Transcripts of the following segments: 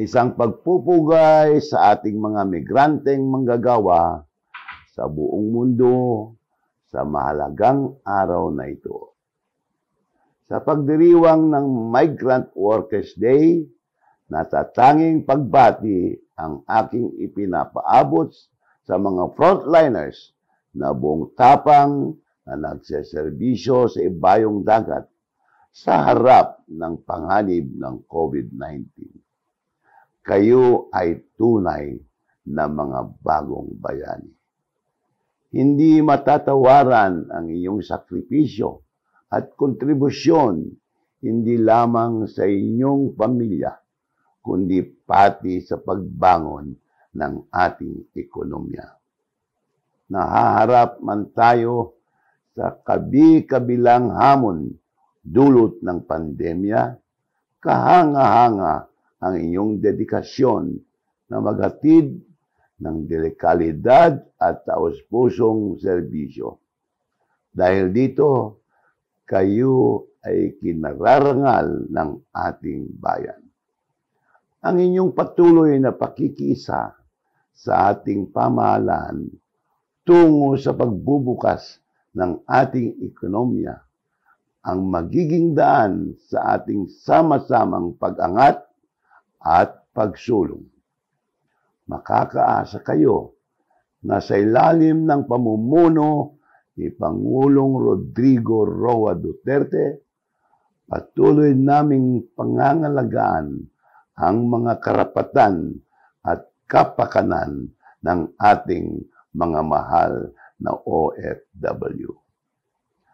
isang pagpupugay sa ating mga migranteng manggagawa sa buong mundo sa mahalagang araw na ito. Sa pagdiriwang ng Migrant Workers Day, natatanging pagbati ang aking ipinapaabot sa mga frontliners na buong tapang na nagseserbisyo sa ibayong dagat sa harap ng panganib ng COVID-19 kayo ay tunay na mga bagong bayani. Hindi matatawaran ang inyong sakripisyo at kontribusyon hindi lamang sa inyong pamilya, kundi pati sa pagbangon ng ating ekonomiya. Nahaharap man tayo sa kabi-kabilang hamon dulot ng pandemya, kahanga-hanga ang inyong dedikasyon na maghatid ng delikalidad at taos-pusong serbisyo. Dahil dito, kayo ay kinararangal ng ating bayan. Ang inyong patuloy na pakikisa sa ating pamahalaan tungo sa pagbubukas ng ating ekonomiya ang magiging daan sa ating sama-samang pag-angat at pagsulong. Makakaasa kayo na sa ilalim ng pamumuno ni Pangulong Rodrigo Roa Duterte, patuloy naming pangangalagaan ang mga karapatan at kapakanan ng ating mga mahal na OFW.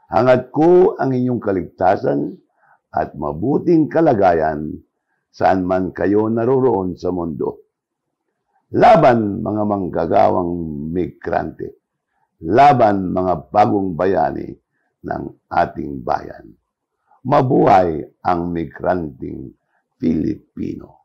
Hangad ko ang inyong kaligtasan at mabuting kalagayan saan man kayo naroroon sa mundo. Laban mga manggagawang migrante. Laban mga bagong bayani ng ating bayan. Mabuhay ang migranting Pilipino.